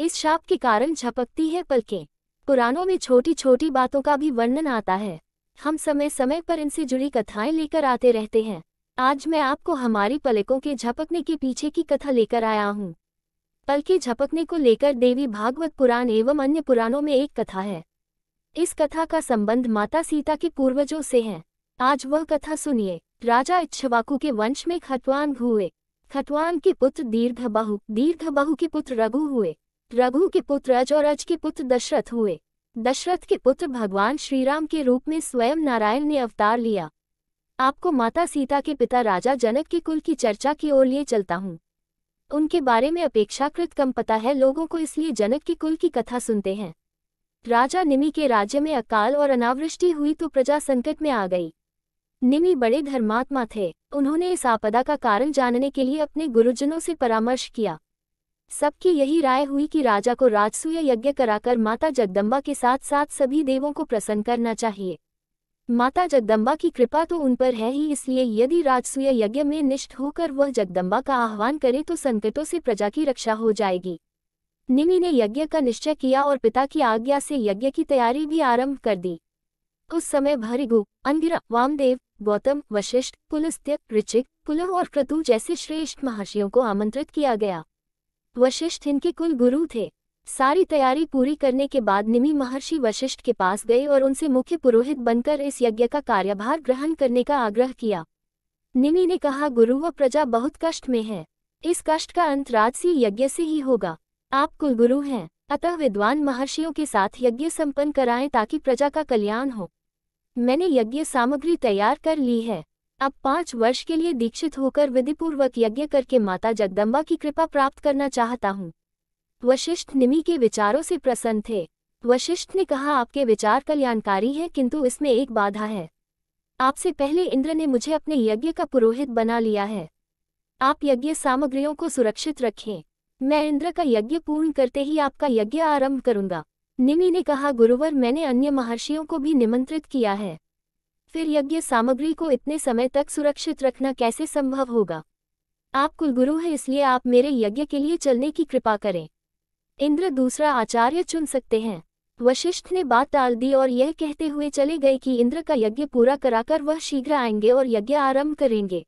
इस शाप के कारण झपकती है पलकें पुराणों में छोटी छोटी बातों का भी वर्णन आता है हम समय समय पर इनसे जुड़ी कथाएं लेकर आते रहते हैं आज मैं आपको हमारी पलकों के झपकने के पीछे की कथा लेकर आया हूँ पल झपकने को लेकर देवी भागवत पुराण एवं अन्य पुराणों में एक कथा है इस कथा का संबंध माता सीता के पूर्वजों से है आज वह कथा सुनिए राजा इच्छवाकू के वंश में खतवान हुए खतवान के पुत्र दीर्घबाहु दीर्घबाहु के पुत्र रघु हुए रघु के पुत्र अज और अज के पुत्र दशरथ हुए दशरथ के पुत्र भगवान श्रीराम के रूप में स्वयं नारायण ने अवतार लिया आपको माता सीता के पिता राजा जनक के कुल की चर्चा की ओर लिए चलता हूँ उनके बारे में अपेक्षाकृत कम पता है लोगों को इसलिए जनक के कुल की कथा सुनते हैं राजा निमी के राज्य में अकाल और अनावृष्टि हुई तो प्रजा संकट में आ गई निमी बड़े धर्मात्मा थे उन्होंने इस आपदा का कारण जानने के लिए अपने गुरुजनों से परामर्श किया सबकी यही राय हुई कि राजा को राजसूय यज्ञ कराकर माता जगदम्बा के साथ साथ सभी देवों को प्रसन्न करना चाहिए माता जगदम्बा की कृपा तो उन पर है ही इसलिए यदि राजसूय यज्ञ में निष्ठ होकर वह जगदम्बा का आह्वान करे तो संकटों से प्रजा की रक्षा हो जाएगी निमि ने यज्ञ का निश्चय किया और पिता की आज्ञा से यज्ञ की तैयारी भी आरंभ कर दी उस समय भरिगु अंगिरा वामदेव गौतम वशिष्ठ पुलस्त्य ऋचिक पुलह और क्रतु जैसे श्रेष्ठ महर्षियों को आमंत्रित किया गया वशिष्ठ इनके कुल गुरु थे सारी तैयारी पूरी करने के बाद निमि महर्षि वशिष्ठ के पास गए और उनसे मुख्य पुरोहित बनकर इस यज्ञ का कार्यभार ग्रहण करने का आग्रह किया निमि ने कहा गुरु व प्रजा बहुत कष्ट में है इस कष्ट का अंत राजसी यज्ञ से ही होगा आप कुलगुरु हैं अतः विद्वान महर्षियों के साथ यज्ञ संपन्न कराएं ताकि प्रजा का कल्याण हो मैंने यज्ञ सामग्री तैयार कर ली है अब पाँच वर्ष के लिए दीक्षित होकर विधिपूर्वक यज्ञ करके माता जगदम्बा की कृपा प्राप्त करना चाहता हूँ वशिष्ठ निमि के विचारों से प्रसन्न थे वशिष्ठ ने कहा आपके विचार कल्याणकारी हैं किंतु इसमें एक बाधा है आपसे पहले इंद्र ने मुझे अपने यज्ञ का पुरोहित बना लिया है आप यज्ञ सामग्रियों को सुरक्षित रखें मैं इंद्र का यज्ञ पूर्ण करते ही आपका यज्ञ आरंभ करूंगा निमि ने कहा गुरुवर मैंने अन्य महर्षियों को भी निमंत्रित किया है फिर यज्ञ सामग्री को इतने समय तक सुरक्षित रखना कैसे संभव होगा आप कुलगुरु हैं इसलिए आप मेरे यज्ञ के लिए चलने की कृपा करें इंद्र दूसरा आचार्य चुन सकते हैं वशिष्ठ ने बात टाल दी और यह कहते हुए चले गए कि इंद्र का यज्ञ पूरा कराकर वह शीघ्र आएंगे और यज्ञ आरंभ करेंगे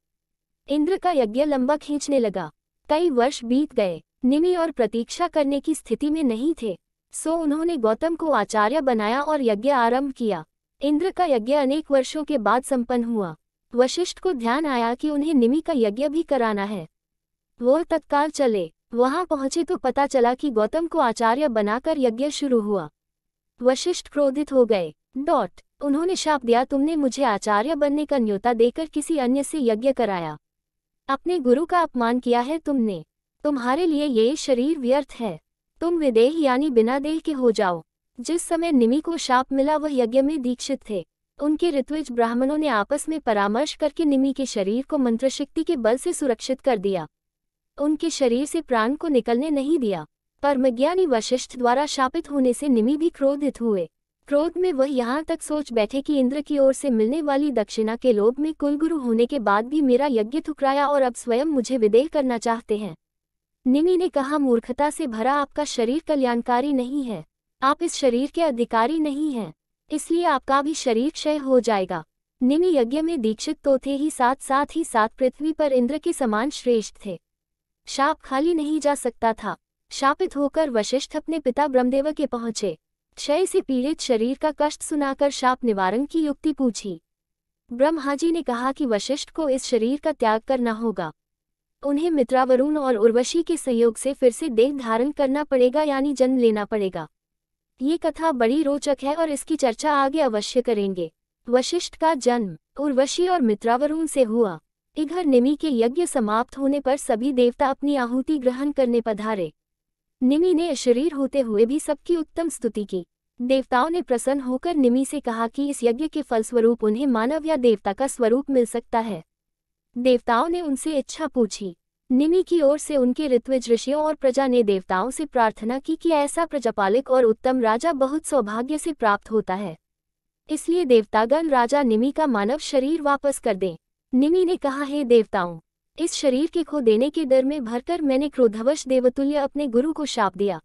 इंद्र का यज्ञ लंबा खींचने लगा कई वर्ष बीत गए निमि और प्रतीक्षा करने की स्थिति में नहीं थे सो उन्होंने गौतम को आचार्य बनाया और यज्ञ आरंभ किया इंद्र का यज्ञ अनेक वर्षों के बाद संपन्न हुआ वशिष्ठ को ध्यान आया कि उन्हें निमि का यज्ञ भी कराना है वो तत्काल चले वहां पहुंचे तो पता चला कि गौतम को आचार्य बनाकर यज्ञ शुरू हुआ वशिष्ठ क्रोधित हो गए डॉट उन्होंने शाप दिया तुमने मुझे आचार्य बनने का न्योता देकर किसी अन्य से यज्ञ कराया अपने गुरु का अपमान किया है तुमने तुम्हारे लिए ये शरीर व्यर्थ है तुम विदेह यानी बिना देह के हो जाओ जिस समय निमि को शाप मिला वह यज्ञ में दीक्षित थे उनके ऋतुज ब्राह्मणों ने आपस में परामर्श करके निमि के शरीर को मंत्रशक्ति के बल से सुरक्षित कर दिया उनके शरीर से प्राण को निकलने नहीं दिया परमज्ञानी वशिष्ठ द्वारा शापित होने से निमि भी क्रोधित हुए क्रोध में वह यहाँ तक सोच बैठे कि इंद्र की ओर से मिलने वाली दक्षिणा के लोभ में कुलगुरु होने के बाद भी मेरा यज्ञ ठुकराया और अब स्वयं मुझे विदेह करना चाहते हैं निमि ने कहा मूर्खता से भरा आपका शरीर कल्याणकारी नहीं है आप इस शरीर के अधिकारी नहीं हैं इसलिए आपका भी शरीर क्षय हो जाएगा निमि यज्ञ में दीक्षित तो थे ही साथ साथ ही साथ पृथ्वी पर इंद्र के समान श्रेष्ठ थे शाप खाली नहीं जा सकता था शापित होकर वशिष्ठ अपने पिता ब्रह्मदेव के पहुंचे क्षय से पीड़ित शरीर का कष्ट सुनाकर शाप निवारण की युक्ति पूछी ब्रह्माजी ने कहा कि वशिष्ठ को इस शरीर का त्याग करना होगा उन्हें मित्रावरुण और उर्वशी के सहयोग से फिर से देह धारण करना पड़ेगा यानी जन्म लेना पड़ेगा ये कथा बड़ी रोचक है और इसकी चर्चा आगे अवश्य करेंगे वशिष्ठ का जन्म उर्वशी और मित्रावरुण से हुआ इधर निमि के यज्ञ समाप्त होने पर सभी देवता अपनी आहुति ग्रहण करने पधारे निमी ने शरीर होते हुए भी सबकी उत्तम स्तुति की देवताओं ने प्रसन्न होकर निमी से कहा कि इस यज्ञ के फलस्वरूप उन्हें मानव या देवता का स्वरूप मिल सकता है देवताओं ने उनसे इच्छा पूछी निमि की ओर से उनके ऋत्विज ऋषियों और प्रजा ने देवताओं से प्रार्थना की कि ऐसा प्रजापालिक और उत्तम राजा बहुत सौभाग्य से प्राप्त होता है इसलिए देवतागण राजा निमि का मानव शरीर वापस कर दें निमि ने कहा हे देवताओं इस शरीर के खो देने के डर में भरकर मैंने क्रोधवश देवतुल्य अपने गुरु को शाप दिया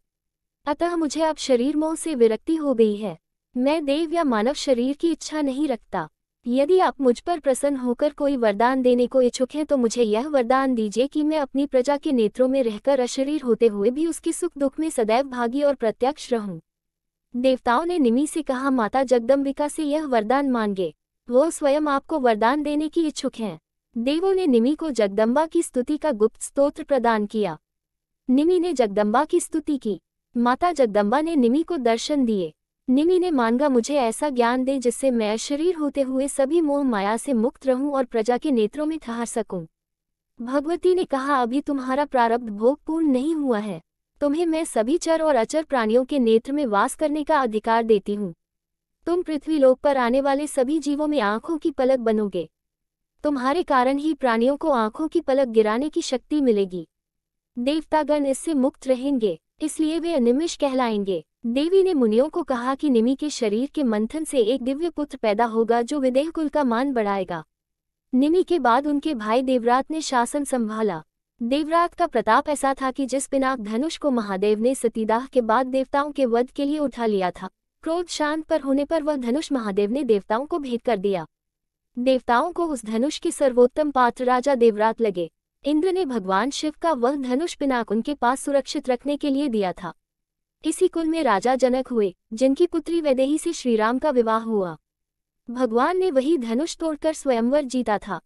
अतः मुझे अब शरीर मोह से विरक्ति हो गई है मैं देव या मानव शरीर की इच्छा नहीं रखता यदि आप मुझ पर प्रसन्न होकर कोई वरदान देने को इच्छुक हैं तो मुझे यह वरदान दीजिए कि मैं अपनी प्रजा के नेत्रों में रहकर अशरीर होते हुए भी उसकी सुख दुख में सदैव भागी और प्रत्यक्ष रहूं देवताओं ने निमी से कहा माता जगदम्बिका से यह वरदान मांगे वो स्वयं आपको वरदान देने की इच्छुक हैं देवों ने निमी को जगदम्बा की स्तुति का गुप्त स्त्रोत्र प्रदान किया निमी ने जगदम्बा की स्तुति की माता जगदम्बा ने निमी को दर्शन दिए निमि ने मांगा मुझे ऐसा ज्ञान दे जिससे मैं शरीर होते हुए सभी मोह माया से मुक्त रहूं और प्रजा के नेत्रों में ठहर सकूं। भगवती ने कहा अभी तुम्हारा प्रारब्ध भोग पूर्ण नहीं हुआ है तुम्हें मैं सभी चर और अचर प्राणियों के नेत्र में वास करने का अधिकार देती हूँ तुम पृथ्वीलोक पर आने वाले सभी जीवों में आंखों की पलक बनोगे तुम्हारे कारण ही प्राणियों को आंखों की पलक गिराने की शक्ति मिलेगी देवतागण इससे मुक्त रहेंगे इसलिए वे अनिमिष कहलाएंगे देवी ने मुनियों को कहा कि निमि के शरीर के मंथन से एक दिव्य पुत्र पैदा होगा जो विदेह कुल का मान बढ़ाएगा निमि के बाद उनके भाई देवरात ने शासन संभाला देवरात का प्रताप ऐसा था कि जिस पिनाक धनुष को महादेव ने सतीदाह के बाद देवताओं के वध के लिए उठा लिया था क्रोध शांत पर होने पर वह धनुष महादेव ने देवताओं को भेंट कर दिया देवताओं को उस धनुष के सर्वोत्तम पात्र राजा देवरात लगे इंद्र ने भगवान शिव का वह धनुष पिनाक उनके पास सुरक्षित रखने के लिए दिया था इसी कुल में राजा जनक हुए जिनकी पुत्री वैदेही से श्रीराम का विवाह हुआ भगवान ने वही धनुष तोड़कर स्वयंवर जीता था